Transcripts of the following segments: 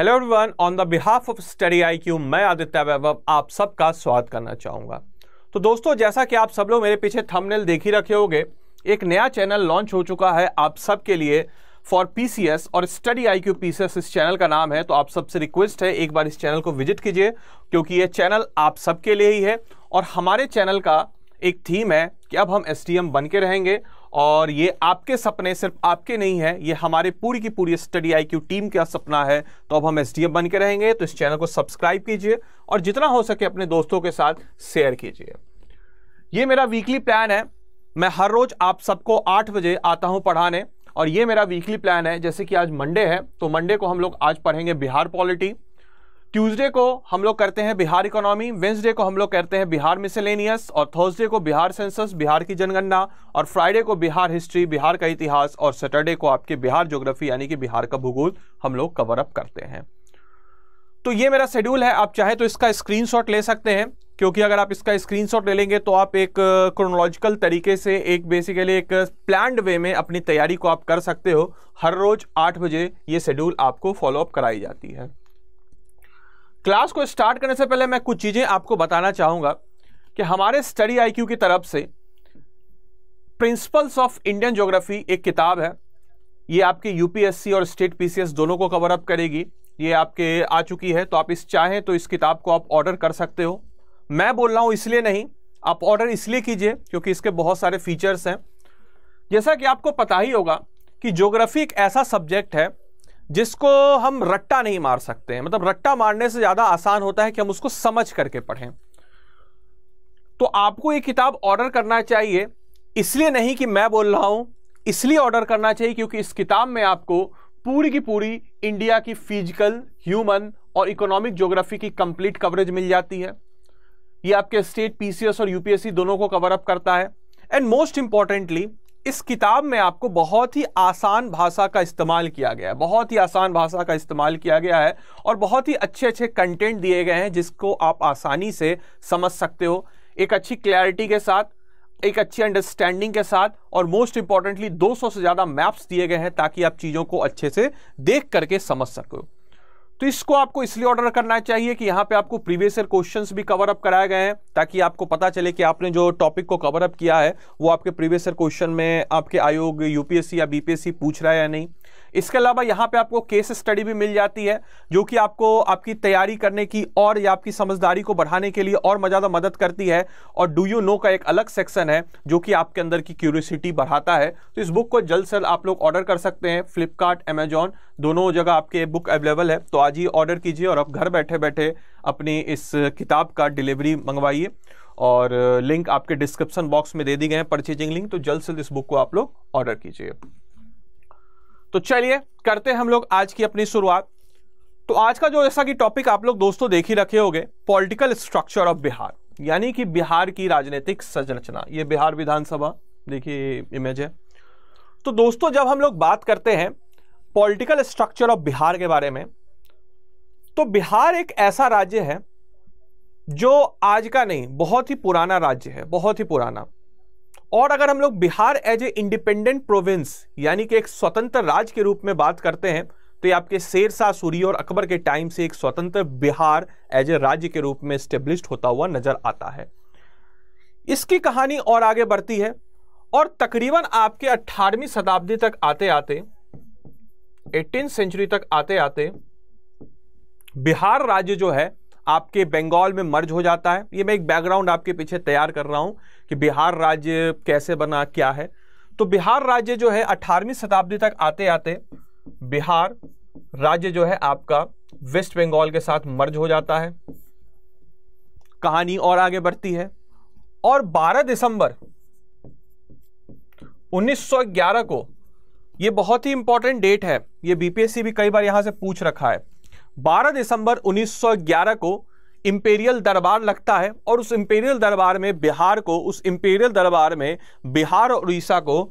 hello everyone on the behalf of study I Q मैं आदित्य वैभव आप सबका स्वागत करना चाहूँगा तो दोस्तों जैसा कि आप सब लोग मेरे पीछे थंबनेल देख ही रखे होंगे एक नया चैनल लॉन्च हो चुका है आप सबके लिए फॉर पीसीएस और स्टडी आई क्यू पीसीएस इस चैनल का नाम है तो आप सबसे रिक्वेस्ट है एक बार इस चैनल को विजिट कीजिए क्योंकि ये चैनल आप सबके लिए ही है और हमारे चैनल का एक थीम है कि अब हम एस टी एम बन के रहेंगे और ये आपके सपने सिर्फ आपके नहीं है ये हमारे पूरी की पूरी स्टडी आई टीम का सपना है तो अब हम एस डी बन के रहेंगे तो इस चैनल को सब्सक्राइब कीजिए और जितना हो सके अपने दोस्तों के साथ शेयर कीजिए ये मेरा वीकली प्लान है मैं हर रोज आप सबको आठ बजे आता हूँ पढ़ाने और ये मेरा वीकली प्लान है जैसे कि आज मंडे है तो मंडे को हम लोग आज पढ़ेंगे बिहार पॉलिटी ट्यूसडे को हम लोग करते हैं बिहार इकोनॉमी वेंसडे को हम लोग करते हैं बिहार मिसेलेनियस और थर्सडे को बिहार सेंसस बिहार की जनगणना और फ्राइडे को बिहार हिस्ट्री बिहार का इतिहास और सैटरडे को आपके बिहार ज्योग्राफी यानी कि बिहार का भूगोल हम लोग कवर अप करते हैं तो ये मेरा शेड्यूल है आप चाहे तो इसका स्क्रीन ले सकते हैं क्योंकि अगर आप इसका स्क्रीन ले लेंगे तो आप एक क्रोनोलॉजिकल तरीके से एक बेसिकली एक प्लान्ड वे में अपनी तैयारी को आप कर सकते हो हर रोज आठ बजे ये शेड्यूल आपको फॉलोअप कराई जाती है क्लास को स्टार्ट करने से पहले मैं कुछ चीज़ें आपको बताना चाहूँगा कि हमारे स्टडी आईक्यू की तरफ से प्रिंसिपल्स ऑफ इंडियन ज्योग्राफी एक किताब है ये आपके यूपीएससी और स्टेट पीसीएस दोनों को कवर अप करेगी ये आपके आ चुकी है तो आप इस चाहें तो इस किताब को आप ऑर्डर कर सकते हो मैं बोल रहा हूँ इसलिए नहीं आप ऑर्डर इसलिए कीजिए क्योंकि इसके बहुत सारे फीचर्स हैं जैसा कि आपको पता ही होगा कि ज्योग्राफी एक ऐसा सब्जेक्ट है जिसको हम रट्टा नहीं मार सकते हैं मतलब रट्टा मारने से ज़्यादा आसान होता है कि हम उसको समझ करके पढ़ें तो आपको ये किताब ऑर्डर करना चाहिए इसलिए नहीं कि मैं बोल रहा हूँ इसलिए ऑर्डर करना चाहिए क्योंकि इस किताब में आपको पूरी की पूरी इंडिया की फिजिकल ह्यूमन और इकोनॉमिक ज्योग्राफी की कंप्लीट कवरेज मिल जाती है ये आपके स्टेट पीसीएस और यूपीएससी दोनों को कवर अप करता है एंड मोस्ट इंपॉर्टेंटली इस किताब में आपको बहुत ही आसान भाषा का इस्तेमाल किया गया है बहुत ही आसान भाषा का इस्तेमाल किया गया है और बहुत ही अच्छे अच्छे कंटेंट दिए गए हैं जिसको आप आसानी से समझ सकते हो एक अच्छी क्लैरिटी के साथ एक अच्छी अंडरस्टैंडिंग के साथ और मोस्ट इंपॉर्टेंटली 200 से ज़्यादा मैप्स दिए गए हैं ताकि आप चीज़ों को अच्छे से देख करके समझ सको तो इसको आपको इसलिए ऑर्डर करना चाहिए कि यहाँ पे आपको प्रीवियस ईयर क्वेश्चंस भी कवर अप कराए गए हैं ताकि आपको पता चले कि आपने जो टॉपिक को कवर अप किया है वो आपके प्रीवियस ईयर क्वेश्चन में आपके आयोग यूपीएससी या बीपीएससी पूछ रहा है या नहीं इसके अलावा यहाँ पे आपको केस स्टडी भी मिल जाती है जो कि आपको आपकी तैयारी करने की और या आपकी समझदारी को बढ़ाने के लिए और ज़्यादा मदद करती है और डू यू नो का एक अलग सेक्शन है जो कि आपके अंदर की क्यूरियसिटी बढ़ाता है तो इस बुक को जल्द से जल्द आप लोग ऑर्डर कर सकते हैं फ्लिपकार्ट अमेजॉन दोनों जगह आपके बुक अवेलेबल है तो आज ही ऑर्डर कीजिए और आप घर बैठे बैठे अपनी इस किताब का डिलीवरी मंगवाइए और लिंक आपके डिस्क्रिप्शन बॉक्स में दे दी गए हैं परचेजिंग लिंक तो जल्द से जल्द इस बुक को आप लोग ऑर्डर कीजिए तो चलिए करते हैं हम लोग आज की अपनी शुरुआत तो आज का जो ऐसा कि टॉपिक आप लोग दोस्तों देख ही रखे होंगे पॉलिटिकल स्ट्रक्चर ऑफ बिहार यानी कि बिहार की राजनीतिक संरचना ये बिहार विधानसभा देखिए इमेज है तो दोस्तों जब हम लोग बात करते हैं पॉलिटिकल स्ट्रक्चर ऑफ बिहार के बारे में तो बिहार एक ऐसा राज्य है जो आज का नहीं बहुत ही पुराना राज्य है बहुत ही पुराना और अगर हम लोग Bihar as a independent province यानी कि एक स्वतंत्र राज्य के रूप में बात करते हैं तो ये आपके शेर शाह सूरी और अकबर के टाइम से एक स्वतंत्र बिहार एज ए राज्य के रूप में स्टेब्लिश होता हुआ नजर आता है इसकी कहानी और आगे बढ़ती है और तकरीबन आपके 18वीं शताब्दी तक आते आते 18 सेंचुरी तक आते आते बिहार राज्य जो है आपके बंगाल में मर्ज हो जाता है ये मैं एक बैकग्राउंड आपके पीछे तैयार कर रहा हूँ कि बिहार राज्य कैसे बना क्या है तो बिहार राज्य जो है अठारहवीं शताब्दी तक आते आते बिहार राज्य जो है आपका वेस्ट बंगाल के साथ मर्ज हो जाता है कहानी और आगे बढ़ती है और 12 दिसंबर 1911 को यह बहुत ही इंपॉर्टेंट डेट है ये बीपीएससी भी कई बार यहां से पूछ रखा है 12 दिसंबर 1911 को इम्पेरियल दरबार लगता है और उस इंपेरियल दरबार में बिहार को उस इंपेरियल दरबार में बिहार और उड़ीसा को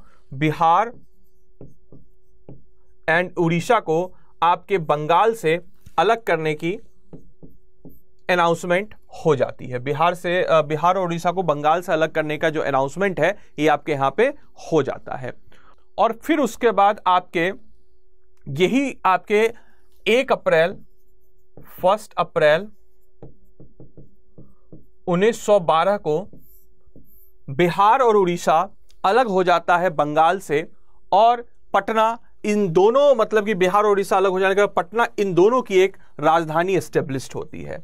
बिहार एंड उड़ीसा को आपके बंगाल से अलग करने की अनाउंसमेंट हो जाती है बिहार से बिहार और उड़ीसा को बंगाल से अलग करने का जो अनाउंसमेंट है ये आपके यहाँ पे हो जाता है और फिर उसके बाद आपके यही आपके एक अप्रैल फर्स्ट अप्रैल 1912 को बिहार और उड़ीसा अलग हो जाता है बंगाल से और पटना इन दोनों मतलब कि बिहार और उड़ीसा अलग हो जाने के बाद पटना इन दोनों की एक राजधानी एस्टेब्लिश होती है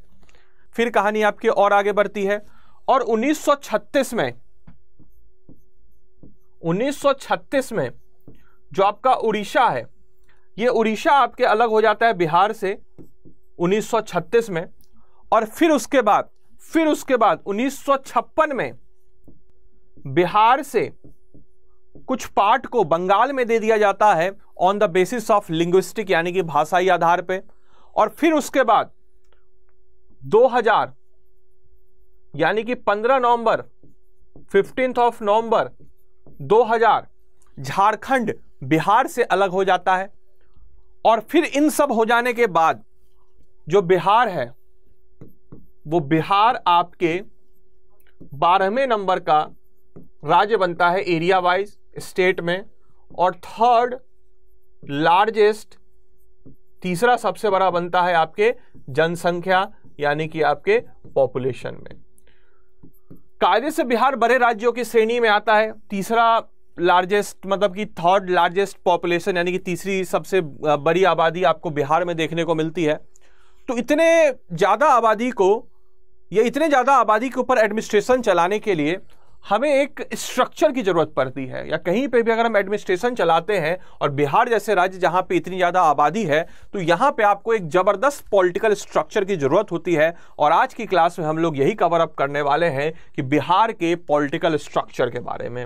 फिर कहानी आपकी और आगे बढ़ती है और 1936 में 1936 में जो आपका उड़ीसा है ये उड़ीसा आपके अलग हो जाता है बिहार से 1936 में और फिर उसके बाद फिर उसके बाद 1956 में बिहार से कुछ पार्ट को बंगाल में दे दिया जाता है on the basis of linguistic यानी कि भाषाई आधार पे और फिर उसके बाद 2000 यानी कि 15 नवंबर fifteen of November 2000 Jharkhand Bihar से अलग हो जाता है और फिर इन सब हो जाने के बाद जो बिहार है वो बिहार आपके बारहवें नंबर का राज्य बनता है एरिया वाइज स्टेट में और थर्ड लार्जेस्ट तीसरा सबसे बड़ा बनता है आपके जनसंख्या यानी कि आपके पॉपुलेशन में कायदे से बिहार बड़े राज्यों की श्रेणी में आता है तीसरा लार्जेस्ट मतलब कि थर्ड लार्जेस्ट पॉपुलेशन यानी कि तीसरी सबसे बड़ी आबादी आपको बिहार में देखने को मिलती है तो इतने ज़्यादा आबादी को या इतने ज़्यादा आबादी के ऊपर एडमिनिस्ट्रेशन चलाने के लिए हमें एक स्ट्रक्चर की ज़रूरत पड़ती है या कहीं पे भी अगर हम एडमिनिस्ट्रेशन चलाते हैं और बिहार जैसे राज्य जहाँ पे इतनी ज़्यादा आबादी है तो यहाँ पे आपको एक ज़बरदस्त पॉलिटिकल स्ट्रक्चर की ज़रूरत होती है और आज की क्लास में हम लोग यही कवर अप करने वाले हैं कि बिहार के पॉलिटिकल स्ट्रक्चर के बारे में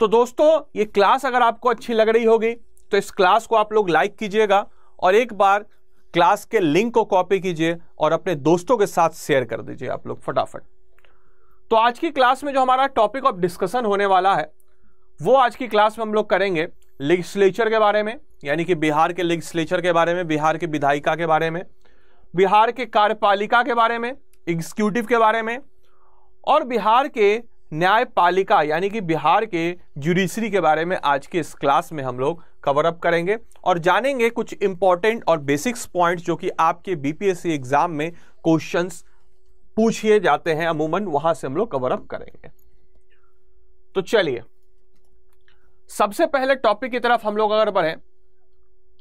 तो दोस्तों ये क्लास अगर आपको अच्छी लग रही होगी तो इस क्लास को आप लोग लाइक कीजिएगा और एक बार क्लास के लिंक को कॉपी कीजिए और अपने दोस्तों के साथ शेयर कर दीजिए आप लोग फटाफट तो आज की क्लास में जो हमारा टॉपिक ऑफ डिस्कशन होने वाला है वो आज की क्लास में हम लोग करेंगे लेजिस्लेचर के बारे में यानी कि बिहार के लेजिस्लेचर के बारे में बिहार के विधायिका के बारे में बिहार के कार्यपालिका के बारे में एग्जीक्यूटिव के बारे में और बिहार के न्यायपालिका यानी कि बिहार के जुडिशरी के बारे में आज के इस क्लास में हम लोग कवर अप करेंगे और जानेंगे कुछ इंपॉर्टेंट और बेसिक्स पॉइंट्स जो कि आपके बीपीएससी एग्जाम में क्वेश्चंस पूछिए जाते हैं अमूमन वहां से हम लोग कवर अप करेंगे तो चलिए सबसे पहले टॉपिक की तरफ हम लोग अगर बढ़े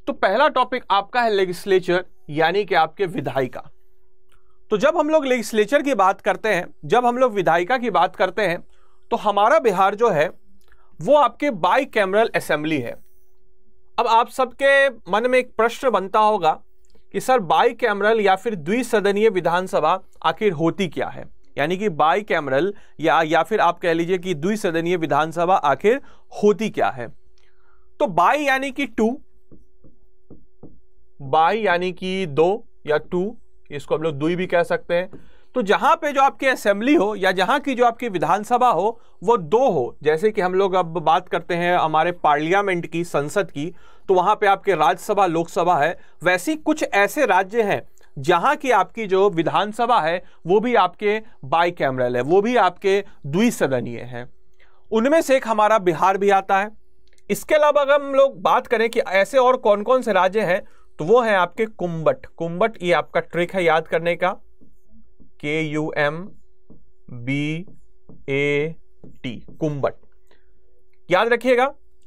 तो पहला टॉपिक आपका है लेजिस्लेचर यानी कि आपके विधायिका तो जब हम लोग लेजिस्लेचर की बात करते हैं जब हम लोग विधायिका की बात करते हैं तो हमारा बिहार जो है वो आपके बाई कैमरल असेंबली है अब आप सबके मन में एक प्रश्न बनता होगा कि सर बाई कैमरल या फिर द्विसदनीय विधानसभा आखिर होती क्या है यानी कि बाई कैमरल या या फिर आप कह लीजिए कि द्विसदनीय विधानसभा आखिर होती क्या है तो बाई यानी कि टू बाई यानी कि दो या टू इसको हम लोग दुई भी कह सकते हैं तो जहां पे जो आपकी असेंबली हो या जहां की जो आपकी विधानसभा हो वो दो हो जैसे कि हम लोग अब बात करते हैं हमारे पार्लियामेंट की संसद की तो वहां पे आपके राज्यसभा लोकसभा है वैसी कुछ ऐसे राज्य हैं जहां की आपकी जो विधानसभा है वो भी आपके बाई कैमरल है वो भी आपके द्विसदनीय है उनमें से एक हमारा बिहार भी आता है इसके अलावा अगर हम लोग बात करें कि ऐसे और कौन कौन से राज्य हैं तो वो है आपके कुंबट कुंबट ये आपका ट्रिक है याद करने का K U M B A T कुंबट याद रखिएगा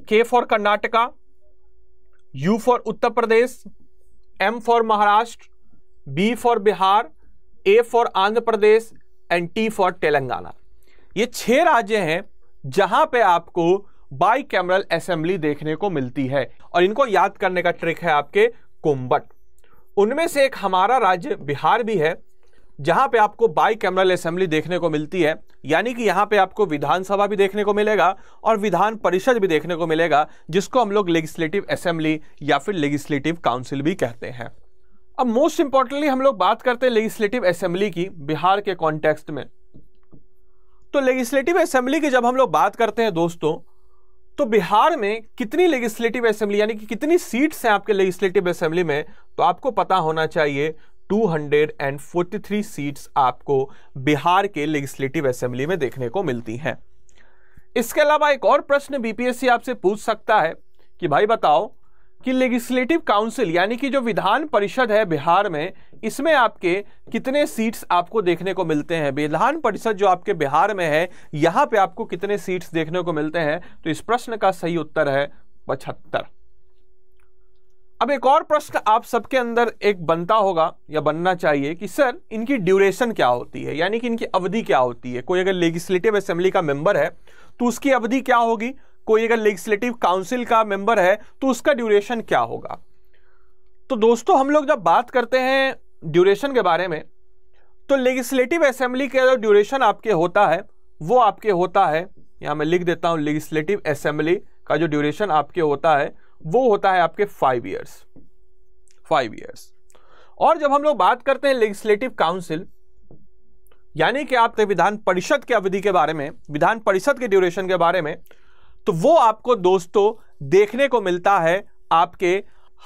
K for Karnataka U for Uttar Pradesh M for Maharashtra B for Bihar A for Andhra Pradesh and T for Telangana ये छह राज्य हैं जहां पे आपको बाई कैमरल असेंबली देखने को मिलती है और इनको याद करने का ट्रिक है आपके कोम्बट उनमें से एक हमारा राज्य बिहार भी है जहां पे आपको बाई कैमरल असेंबली देखने को मिलती है यानी कि यहां पे आपको विधानसभा भी देखने को मिलेगा और विधान परिषद भी देखने को मिलेगा जिसको हम लोग लेजिस्लेटिव असेंबली या फिर लेजिस्लेटिव काउंसिल भी कहते हैं अब मोस्ट इंपॉर्टेंटली हम लोग बात करते हैं लेजिस्लेटिव असेंबली की बिहार के कॉन्टेक्स्ट में तो लेजिस्लेटिव असेंबली की जब हम लोग बात करते हैं दोस्तों तो बिहार में कितनी लेजिस्लेटिव असेंबली यानी कि कितनी सीट्स हैं आपके लेजिस्लेटिव असेंबली में तो आपको पता होना चाहिए 243 सीट्स आपको बिहार के लेजिस्लेटिव असेंबली में देखने को मिलती हैं इसके अलावा एक और प्रश्न बीपीएससी आपसे पूछ सकता है कि भाई बताओ कि लेजिस्लेटिव काउंसिल यानी कि जो विधान परिषद है बिहार में इसमें आपके कितने सीट्स आपको देखने को मिलते हैं विधान परिषद जो आपके बिहार में है यहां पे आपको कितने सीट्स देखने को मिलते हैं तो इस प्रश्न का सही उत्तर है पचहत्तर अब एक और प्रश्न आप सबके अंदर एक बनता होगा या बनना चाहिए कि सर इनकी ड्यूरेशन क्या होती है यानी कि इनकी अवधि क्या होती है कोई अगर लेजिस्लेटिव असेंबली का मेंबर है तो उसकी अवधि क्या होगी कोई अगर लेजिस्लेटिव काउंसिल का मेंबर है तो उसका ड्यूरेशन क्या होगा तो दोस्तों हम लोग जब बात करते हैं ड्यूरेशन के बारे में तो लेजिस्लेटिव असेंबली का जो ड्यूरेशन आपके होता है वो आपके होता है यहां मैं लिख देता हूं लेजिस्लेटिव असेंबली का जो ड्यूरेशन आपके होता है वो होता है आपके फाइव ईयर्स फाइव ईयर्स और जब हम लोग बात करते हैं लेजिस्लेटिव काउंसिल यानी कि आपके विधान परिषद की अवधि के बारे में विधान परिषद के ड्यूरेशन के बारे में तो वो आपको दोस्तों देखने को मिलता है आपके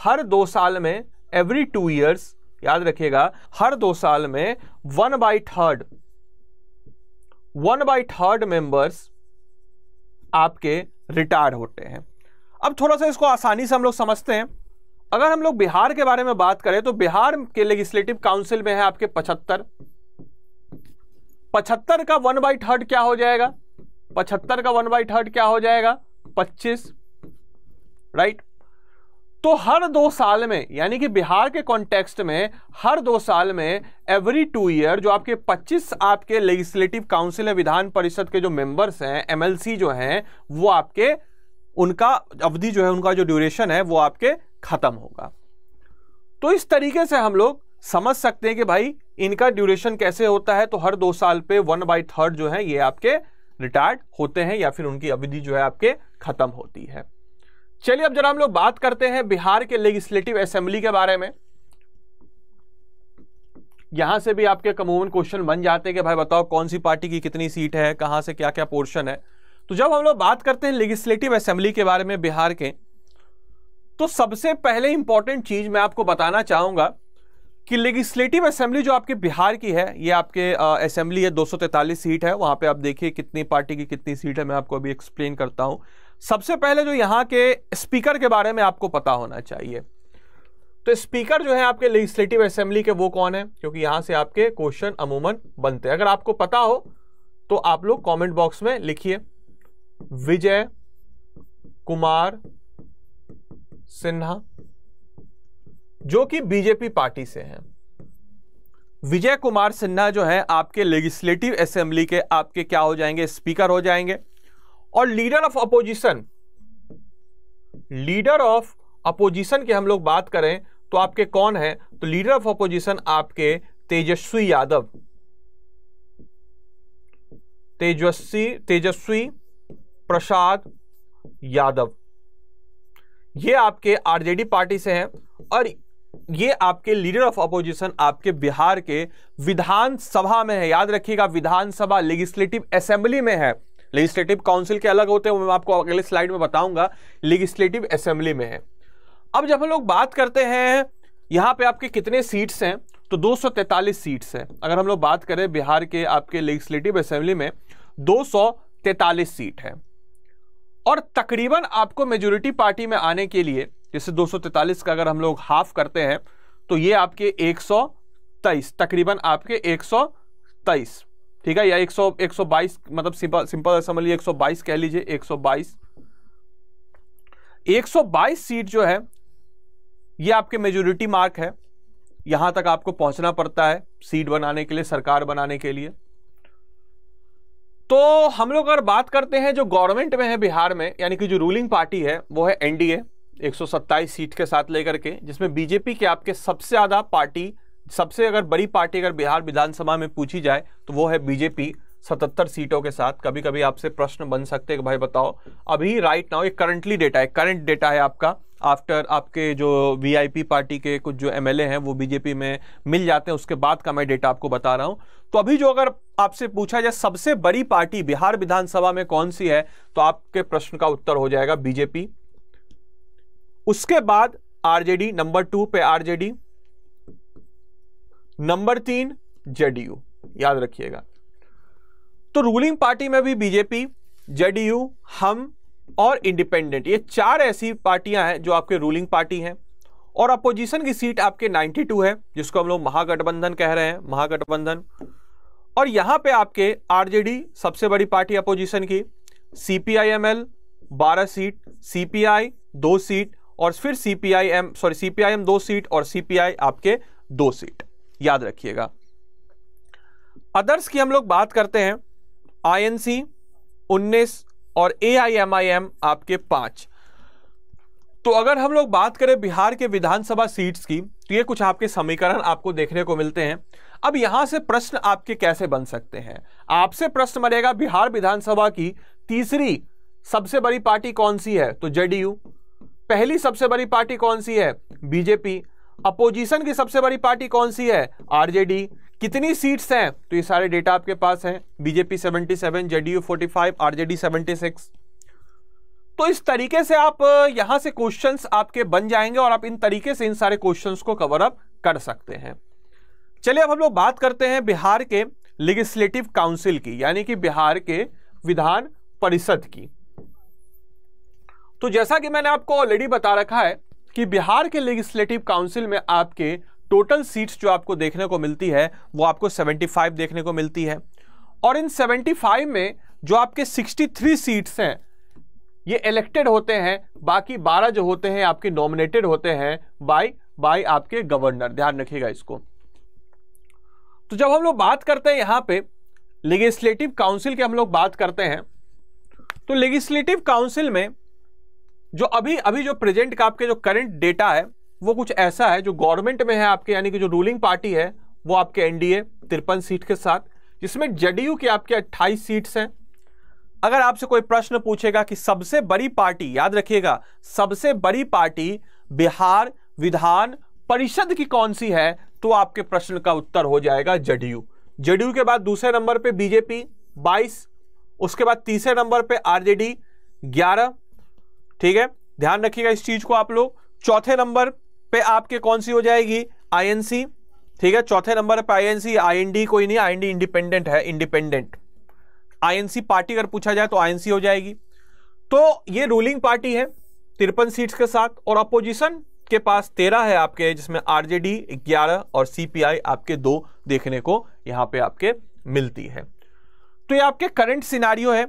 हर दो साल में एवरी टू ईयर्स याद रखिएगा हर दो साल में one by third one by third members आपके रिटायर्ड होते हैं अब थोड़ा सा इसको आसानी से हम लोग समझते हैं अगर हम लोग बिहार के बारे में बात करें तो बिहार के लेजिस्लेटिव काउंसिल में है आपके पचहत्तर पचहत्तर का वन बाई थर्ड क्या हो जाएगा पचहत्तर का वन बाई थर्ड क्या हो जाएगा पच्चीस राइट तो हर दो साल में यानी कि बिहार के कॉन्टेक्स्ट में हर दो साल में एवरी टू ईयर जो आपके 25 आपके लेजिस्लेटिव काउंसिल विधान परिषद के जो मेंबर्स हैं एमएलसी जो हैं वो आपके उनका अवधि जो है उनका जो ड्यूरेशन है वो आपके खत्म होगा तो इस तरीके से हम लोग समझ सकते हैं कि भाई इनका ड्यूरेशन कैसे होता है तो हर दो साल पे वन बाई थर्ड जो है ये आपके रिटायर्ड होते हैं या फिर उनकी अवधि जो है आपके खत्म होती है चलिए अब जरा हम लोग बात करते हैं बिहार के लेजिस्लेटिव असेंबली के बारे में यहां से भी आपके कमूमन क्वेश्चन बन जाते हैं कि भाई बताओ कौन सी पार्टी की कितनी सीट है कहां से क्या क्या पोर्शन है तो जब हम लोग बात करते हैं लेजिस्लेटिव असेंबली के बारे में बिहार के तो सबसे पहले इंपॉर्टेंट चीज मैं आपको बताना चाहूंगा कि लेजिस्लेटिव असेंबली जो आपके बिहार की है ये आपके असेंबली है दो सीट है वहां पे आप देखिए कितनी पार्टी की कितनी सीट है मैं आपको अभी एक्सप्लेन करता हूं सबसे पहले जो यहां के स्पीकर के बारे में आपको पता होना चाहिए तो स्पीकर जो है आपके लेजिस्लेटिव असेंबली के वो कौन है क्योंकि यहां से आपके क्वेश्चन अमूमन बनते हैं अगर आपको पता हो तो आप लोग कमेंट बॉक्स में लिखिए विजय कुमार सिन्हा जो कि बीजेपी पार्टी से हैं विजय कुमार सिन्हा जो है आपके लेजिस्लेटिव असेंबली के आपके क्या हो जाएंगे स्पीकर हो जाएंगे और leader of opposition leader of opposition की हम लोग बात करें तो आपके कौन है तो लीडर ऑफ अपोजिशन आपके तेजस्वी यादव तेजस्वी तेजस्वी प्रसाद यादव ये आपके आरजेडी पार्टी से हैं और ये आपके लीडर ऑफ अपोजिशन आपके बिहार के विधानसभा में है याद रखिएगा विधानसभा लेजिस्लेटिव असेंबली में है लेजिस्लेटिव काउंसिल के अलग होते हैं मैं आपको अगले स्लाइड में बताऊंगा लेजिस्लेटिव असेंबली में है अब जब हम लोग बात करते हैं यहाँ पे आपके कितने सीट्स हैं तो 243 सीट्स हैं अगर हम लोग बात करें बिहार के आपके लेजिस्लेटिव असेंबली में 243 सीट है और तकरीबन आपको मेजोरिटी पार्टी में आने के लिए जैसे 243 का अगर हम लोग हाफ करते हैं तो ये आपके 123 तकरीबन आपके 123 ठीक है या 100 122 मतलब सिंपल सिंपल समझ लीजिए 122 कह लीजिए 122 122 सीट जो है ये आपके मेजोरिटी मार्क है यहां तक आपको पहुंचना पड़ता है सीट बनाने के लिए सरकार बनाने के लिए तो हम लोग अगर बात करते हैं जो गवर्नमेंट में है बिहार में यानी कि जो रूलिंग पार्टी है वो है एनडीए एक सीट के साथ लेकर के जिसमें बीजेपी के आपके सबसे ज़्यादा पार्टी सबसे अगर बड़ी पार्टी अगर बिहार विधानसभा में पूछी जाए तो वो है बीजेपी सतहत्तर सीटों के साथ कभी कभी आपसे प्रश्न बन सकते हैं कि भाई बताओ अभी राइट नाउ ये करंटली डेटा है करंट डेटा है आपका आफ्टर आपके जो वीआईपी पार्टी के कुछ जो एमएलए हैं वो बीजेपी में मिल जाते हैं उसके बाद का मैं डेटा आपको बता रहा हूं तो अभी जो अगर आपसे पूछा जाए सबसे बड़ी पार्टी बिहार विधानसभा में कौन सी है तो आपके प्रश्न का उत्तर हो जाएगा बीजेपी उसके बाद आरजेडी नंबर टू पे आरजेडी नंबर तीन जेडीयू याद रखिएगा तो रूलिंग पार्टी में भी बीजेपी जेडीयू हम और इंडिपेंडेंट ये चार ऐसी पार्टियां हैं जो आपके रूलिंग पार्टी हैं और अपोजिशन की सीट आपके 92 है जिसको हम लोग महागठबंधन कह रहे हैं महागठबंधन और यहां पे आपके आरजेडी सबसे बड़ी पार्टी अपोजिशन की सीपीआईएमएल 12 सीट सीपीआई दो सीट और फिर सीपीआईएम सॉरी सीपीआईएम दो सीट और सीपीआई आपके दो सीट याद रखिएगा अदर्स की हम लोग बात करते हैं आईएनसी 19 और एआईएमआईएम आपके पांच तो अगर हम लोग बात करें बिहार के विधानसभा सीट्स की तो ये कुछ आपके समीकरण आपको देखने को मिलते हैं अब यहां से प्रश्न आपके कैसे बन सकते हैं आपसे प्रश्न बनेगा बिहार विधानसभा की तीसरी सबसे बड़ी पार्टी कौन सी है तो जेडीयू पहली सबसे बड़ी पार्टी कौन सी है बीजेपी अपोजिशन की सबसे बड़ी पार्टी कौन सी है आरजेडी कितनी सीट्स हैं तो ये सारे डेटा आपके पास हैं बीजेपी 77 जेडीयू 45 आरजेडी 76 तो इस तरीके से आप यहां से क्वेश्चंस आपके बन जाएंगे और आप इन तरीके से इन सारे क्वेश्चंस को कवर अप कर सकते हैं चलिए अब हम लोग बात करते हैं बिहार के लेजिस्लेटिव काउंसिल की यानी कि बिहार के विधान परिषद की तो जैसा कि मैंने आपको ऑलरेडी बता रखा है कि बिहार के लेजिस्लेटिव काउंसिल में आपके टोटल सीट्स जो आपको देखने को मिलती है वो आपको 75 देखने को मिलती है और इन 75 में जो आपके 63 सीट्स हैं ये इलेक्टेड होते हैं बाकी 12 जो होते हैं आपके नॉमिनेटेड होते हैं बाय बाय आपके गवर्नर ध्यान रखिएगा इसको तो जब हम लोग बात करते हैं यहाँ पर लेजिस्लेटिव काउंसिल की हम लोग बात करते हैं तो लेजिस्लेटिव काउंसिल में जो अभी अभी जो प्रेजेंट का आपके जो करंट डेटा है वो कुछ ऐसा है जो गवर्नमेंट में है आपके यानी कि जो रूलिंग पार्टी है वो आपके एनडीए तिरपन सीट के साथ जिसमें जेडीयू की आपके 28 सीट्स हैं अगर आपसे कोई प्रश्न पूछेगा कि सबसे बड़ी पार्टी याद रखिएगा सबसे बड़ी पार्टी बिहार विधान परिषद की कौन सी है तो आपके प्रश्न का उत्तर हो जाएगा जेडीयू जेडीयू के बाद दूसरे नंबर पर बीजेपी बाईस उसके बाद तीसरे नंबर पर आरजेडी ग्यारह ठीक है ध्यान रखिएगा इस चीज को आप लोग चौथे नंबर पे आपके कौन सी हो जाएगी आईएनसी ठीक है चौथे नंबर पे आईएनसी आईएनडी कोई नहीं आईएनडी इंडिपेंडेंट है इंडिपेंडेंट आईएनसी पार्टी अगर पूछा जाए तो आईएनसी हो जाएगी तो ये रूलिंग पार्टी है तिरपन सीट्स के साथ और अपोजिशन के पास तेरह है आपके जिसमें आरजेडी ग्यारह और सीपीआई आपके दो देखने को यहां पर आपके मिलती है तो ये आपके करंट सिनारियो है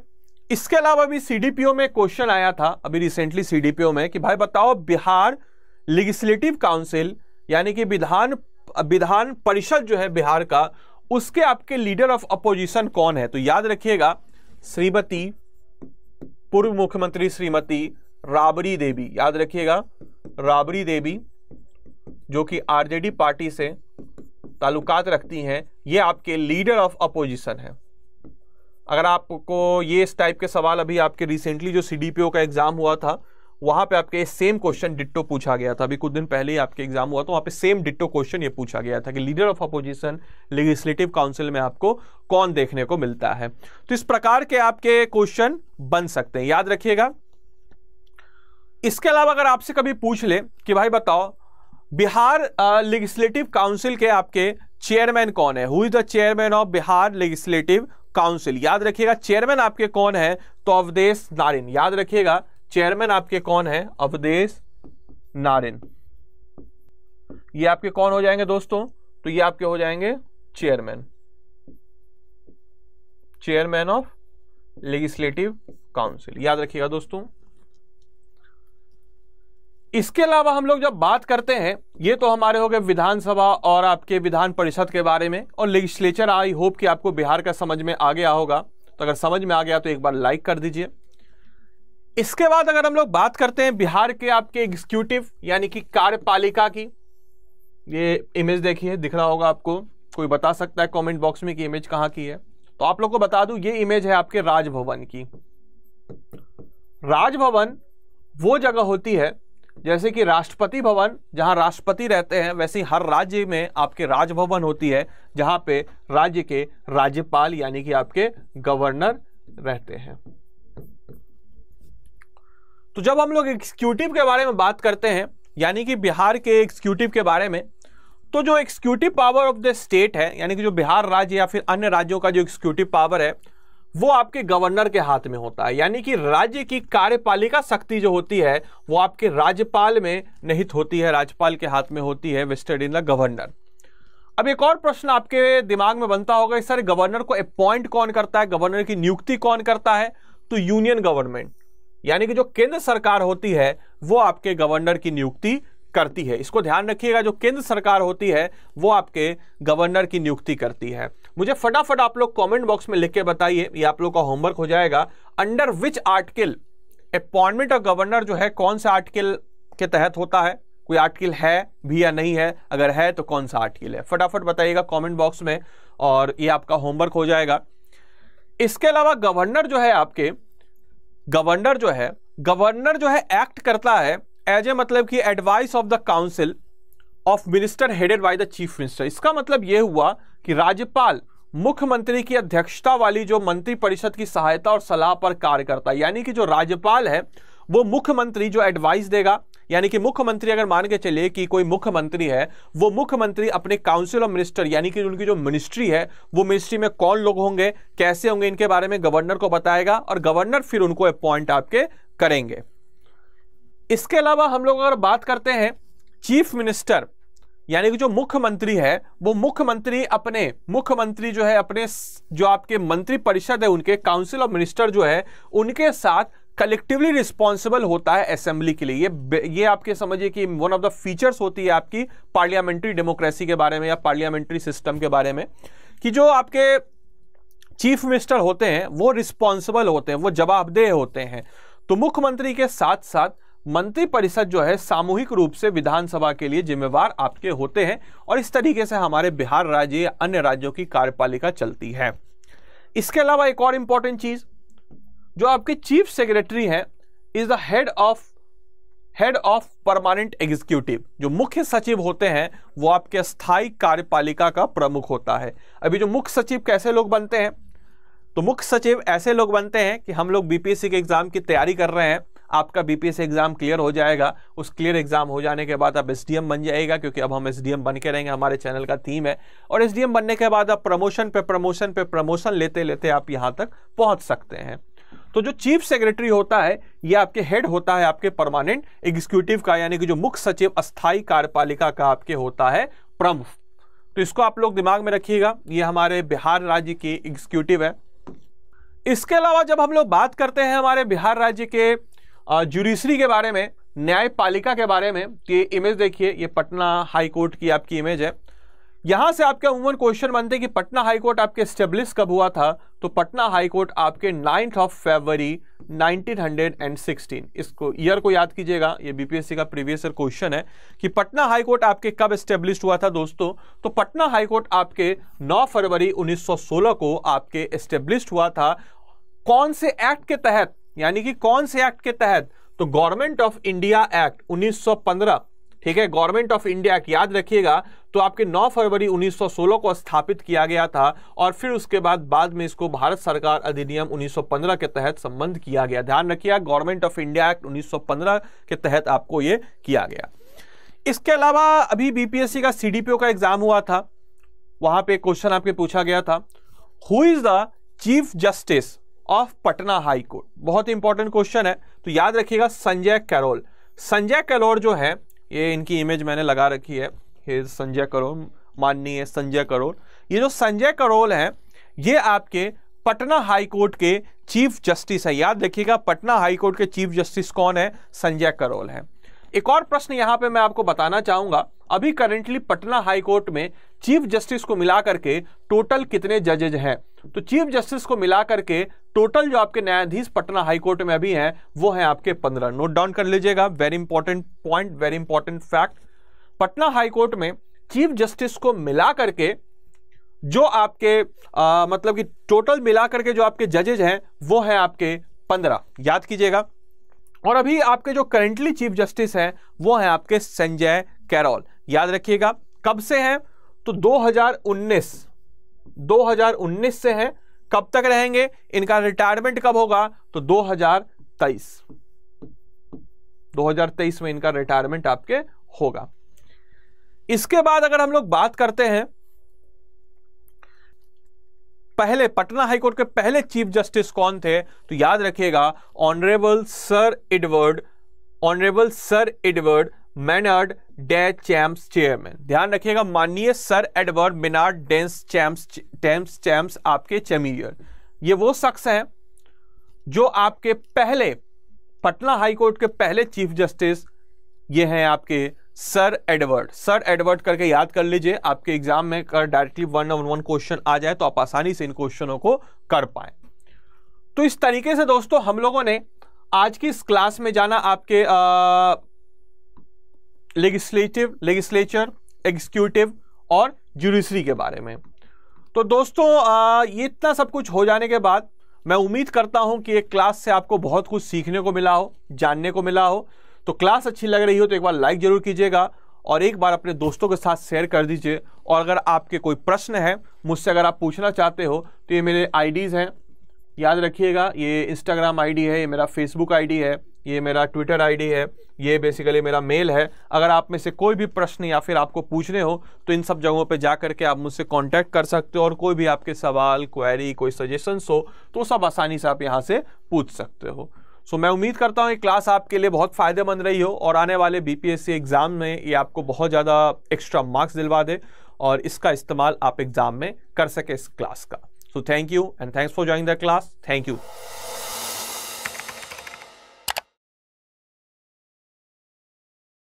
इसके अलावा अभी सीडीपीओ में क्वेश्चन आया था अभी रिसेंटली सीडीपीओ में कि भाई बताओ बिहार लेजिस्लेटिव काउंसिल यानी कि विधान विधान परिषद जो है बिहार का उसके आपके लीडर ऑफ अपोजिशन कौन है तो याद रखिएगा श्रीमती पूर्व मुख्यमंत्री श्रीमती राबड़ी देवी याद रखिएगा राबड़ी देवी जो कि आरजेडी पार्टी से ताल्लुकात रखती हैं ये आपके लीडर ऑफ अपोजिशन है अगर आपको ये इस टाइप के सवाल अभी आपके रिसेंटली जो सी का एग्ज़ाम हुआ था वहाँ पे आपके सेम क्वेश्चन डिट्टो पूछा गया था अभी कुछ दिन पहले ही आपके एग्जाम हुआ तो वहाँ पे सेम डिट्टो क्वेश्चन ये पूछा गया था कि leader of opposition legislative council में आपको कौन देखने को मिलता है तो इस प्रकार के आपके क्वेश्चन बन सकते हैं याद रखिएगा इसके अलावा अगर आपसे कभी पूछ ले कि भाई बताओ बिहार लेजिस्लेटिव काउंसिल के आपके चेयरमैन कौन है who is the chairman of Bihar legislative council याद रखिएगा चेयरमैन आपके कौन है तो अवदेश नारिन याद रखिएगा चेयरमैन आपके कौन है अवदेश नारिन ये आपके कौन हो जाएंगे दोस्तों तो ये आपके हो जाएंगे chairman chairman of legislative council याद रखिएगा दोस्तों इसके अलावा हम लोग जब बात करते हैं ये तो हमारे हो गए विधानसभा और आपके विधान परिषद के बारे में और लेजिस्लेचर आई होप कि आपको बिहार का समझ में आ गया होगा तो अगर समझ में आ गया तो एक बार लाइक कर दीजिए इसके बाद अगर हम लोग बात करते हैं बिहार के आपके एग्जीक्यूटिव यानी कि कार्यपालिका की ये इमेज देखिए दिख रहा होगा आपको कोई बता सकता है कमेंट बॉक्स में कि इमेज कहाँ की है तो आप लोग को बता दूं ये इमेज है आपके राजभवन की राजभवन वो जगह होती है जैसे कि राष्ट्रपति भवन जहां राष्ट्रपति रहते हैं वैसे हर राज्य में आपके राजभवन होती है जहां पे राज्य के राज्यपाल यानी कि आपके गवर्नर रहते हैं तो जब हम लोग एक्सिक्यूटिव के बारे में बात करते हैं यानी कि बिहार के एक्सिक्यूटिव के बारे में तो जो executive power of the state है यानी कि जो बिहार राज्य या फिर अन्य राज्यों का जो एक्सिक्यूटिव पावर है वो आपके गवर्नर के हाथ में होता है यानी कि राज्य की कार्यपालिका शक्ति जो होती है वो आपके राज्यपाल में निहित होती है राज्यपाल के हाथ में होती है वेस्टेड इन द गवर्नर अब एक और प्रश्न आपके दिमाग में बनता होगा सर गवर्नर को अपॉइंट कौन करता है गवर्नर की नियुक्ति कौन करता है तो यूनियन गवर्नमेंट यानी कि जो केंद्र सरकार होती है वो आपके गवर्नर की नियुक्ति करती है इसको ध्यान रखिएगा जो केंद्र सरकार होती है वो आपके गवर्नर की नियुक्ति करती है मुझे फटाफट आप लोग कमेंट बॉक्स में लिख के बताइए ये आप लोग का होमवर्क हो जाएगा under which article appointment of governor जो है कौन सा आर्टिकल के तहत होता है कोई आर्टिकल है भी या नहीं है अगर है तो कौन सा आर्टिकल है फटाफट बताइएगा कॉमेंट बॉक्स में और ये आपका होमवर्क हो जाएगा इसके अलावा गवर्नर जो है आपके गवर्नर जो है गवर्नर जो है एक्ट करता है एज ए मतलब कि advice of the council of minister headed by the chief minister इसका मतलब यह हुआ कि राज्यपाल मुख्यमंत्री की अध्यक्षता वाली जो मंत्रिपरिषद की सहायता और सलाह पर कार्य करता है यानी कि जो राज्यपाल है वो मुख्यमंत्री जो एडवाइस देगा यानी कि मुख्यमंत्री अगर मान के चले कि कोई मुख्यमंत्री है वो मुख्यमंत्री अपने काउंसिल ऑफ मिनिस्टर यानी कि उनकी जो मिनिस्ट्री है वो मिनिस्ट्री में कौन लोग होंगे कैसे होंगे इनके बारे में गवर्नर को बताएगा और गवर्नर फिर उनको अपॉइंट आपके करेंगे इसके अलावा हम लोग अगर बात करते हैं चीफ मिनिस्टर यानी कि जो मुख्यमंत्री है वो मुख्यमंत्री अपने मुख्यमंत्री जो है अपने जो आपके मंत्री परिषद है उनके काउंसिल ऑफ मिनिस्टर जो है उनके साथ कलेक्टिवली रिस्पॉन्सिबल होता है असेंबली के लिए ये ये आपके समझिए कि वन ऑफ द फीचर्स होती है आपकी पार्लियामेंट्री डेमोक्रेसी के बारे में या पार्लियामेंट्री सिस्टम के बारे में कि जो आपके चीफ मिनिस्टर होते हैं वो रिस्पॉन्सिबल होते हैं वो जवाबदेह होते हैं तो मुख्यमंत्री के साथ साथ मंत्रिपरिषद जो है सामूहिक रूप से विधानसभा के लिए जिम्मेवार आपके होते हैं और इस तरीके से हमारे बिहार राज्य या अन्य राज्यों की कार्यपालिका चलती है इसके अलावा एक और इंपॉर्टेंट चीज जो आपके चीफ सेक्रेटरी हैं is the head of head of permanent executive जो मुख्य सचिव होते हैं वो आपके स्थायी कार्यपालिका का प्रमुख होता है अभी जो मुख्य सचिव कैसे लोग बनते हैं तो मुख्य सचिव ऐसे लोग बनते हैं कि हम लोग बीपीएससी के एग्जाम की तैयारी कर रहे हैं आपका बीपीएस एग्ज़ाम क्लियर हो जाएगा उस क्लियर एग्ज़ाम हो जाने के बाद आप एस बन जाएगा क्योंकि अब हम एस बन के रहेंगे हमारे चैनल का थीम है और एस बनने के बाद आप प्रमोशन पे प्रमोशन पे प्रमोशन लेते लेते आप यहाँ तक पहुँच सकते हैं तो जो चीफ सेक्रेटरी होता है ये आपके हेड होता है आपके परमानेंट एग्जीक्यूटिव का यानी कि जो मुख्य सचिव अस्थाई कार्यपालिका का आपके होता है प्रमुख तो इसको आप लोग दिमाग में रखिएगा ये हमारे बिहार राज्य की एग्जीक्यूटिव है इसके अलावा जब हम लोग बात करते हैं हमारे बिहार राज्य के जुडिशरी के बारे में न्यायपालिका के बारे में ये इमेज देखिए ये पटना हाई कोर्ट की आपकी इमेज है यहां से आपके अमूमन क्वेश्चन बनते हैं कि पटना हाई कोर्ट आपके स्टेब्लिश कब हुआ था तो पटना हाई कोर्ट आपके नाइन्थ ऑफ फेबरी 1916 इसको ईयर को याद कीजिएगा ये बीपीएससी का प्रीवियस ईयर क्वेश्चन है कि पटना हाई कोर्ट आपके कब स्टेब्लिश हुआ था दोस्तों तो पटना हाई कोर्ट आपके 9 फरवरी 1916 को आपके स्टेब्लिश हुआ था कौन से एक्ट के तहत यानी कि कौन से एक्ट के तहत तो गवर्नमेंट ऑफ इंडिया एक्ट 1915 ठीक है गवर्नमेंट ऑफ इंडिया एक्ट याद रखिएगा तो आपके 9 फरवरी 1916 को स्थापित किया गया था और फिर उसके बाद बाद में इसको भारत सरकार अधिनियम 1915 के तहत संबंध किया गया ध्यान रखिएगा गवर्नमेंट ऑफ इंडिया एक्ट 1915 के तहत आपको ये किया गया इसके अलावा अभी बीपीएससी का सी का एग्जाम हुआ था वहां पर क्वेश्चन आपके पूछा गया था who is the chief justice of Patna high court बहुत इंपॉर्टेंट क्वेश्चन है तो याद रखिएगा संजय कैरोल संजय कैलोर जो है ये इनकी इमेज मैंने लगा रखी है हे संजय करोल माननीय संजय करोल ये जो संजय करोल है ये आपके पटना हाई कोर्ट के चीफ जस्टिस है याद रखिएगा पटना हाई कोर्ट के चीफ जस्टिस कौन है संजय करोल है एक और प्रश्न यहाँ पे मैं आपको बताना चाहूंगा अभी करेंटली पटना हाई कोर्ट में चीफ जस्टिस को मिला करके टोटल कितने जजेज हैं तो चीफ जस्टिस को मिला करके टोटल जो आपके न्यायाधीश पटना हाईकोर्ट में अभी हैं वो हैं आपके पंद्रह नोट डाउन कर लीजिएगा very important point very important fact Patna high court में चीफ जस्टिस को मिला करके जो आपके आ, मतलब कि टोटल मिला करके जो आपके जजेज हैं वो हैं आपके पंद्रह याद कीजिएगा और अभी आपके जो करेंटली चीफ जस्टिस हैं वो हैं आपके संजय कैरोल याद रखिएगा कब से हैं तो 2019 2019 से है कब तक रहेंगे इनका रिटायरमेंट कब होगा तो 2023 2023 में इनका रिटायरमेंट आपके होगा इसके बाद अगर हम लोग बात करते हैं पहले पटना हाईकोर्ट के पहले चीफ जस्टिस कौन थे तो याद रखिएगा honourable sir Edward honourable sir Edward Maynard Des Champs chairman ध्यान रखिएगा माननीय sir Edward Maynard Des Champs Thames Champs आपके चमीयर ये वो शख्स हैं जो आपके पहले पटना हाई कोर्ट के पहले चीफ जस्टिस ये हैं आपके सर एडवर्ड सर एडवर्ड करके याद कर लीजिए आपके एग्जाम में कर directly one one one question आ जाए तो आप आसानी से इन क्वेश्चनों को कर पाए तो इस तरीके से दोस्तों हम लोगों ने आज की इस क्लास में जाना आपके आ, लेजिस्टिव लेजिस्लेचर एग्जीक्यूटिव और जुडिशरी के बारे में तो दोस्तों आ, ये इतना सब कुछ हो जाने के बाद मैं उम्मीद करता हूँ कि एक क्लास से आपको बहुत कुछ सीखने को मिला हो जानने को मिला हो तो क्लास अच्छी लग रही हो तो एक बार लाइक ज़रूर कीजिएगा और एक बार अपने दोस्तों के साथ शेयर कर दीजिए और अगर आपके कोई प्रश्न है मुझसे अगर आप पूछना चाहते हो तो ये मेरे आईडीज़ हैं याद रखिएगा ये इंस्टाग्राम आईडी है ये मेरा फेसबुक आईडी है ये मेरा ट्विटर आईडी है ये बेसिकली मेरा मेल है अगर आप में से कोई भी प्रश्न या फिर आपको पूछने हो तो इन सब जगहों पे जा करके आप मुझसे कांटेक्ट कर सकते हो और कोई भी आपके सवाल क्वेरी कोई सजेशंस हो तो सब आसानी से आप यहाँ से पूछ सकते हो सो so, मैं उम्मीद करता हूँ ये क्लास आपके लिए बहुत फ़ायदेमंद रही हो और आने वाले बी एग्ज़ाम में ये आपको बहुत ज़्यादा एक्स्ट्रा मार्क्स दिलवा दे और इसका इस्तेमाल आप एग्ज़ाम में कर सके इस क्लास का so thank you and thanks for joining the class thank you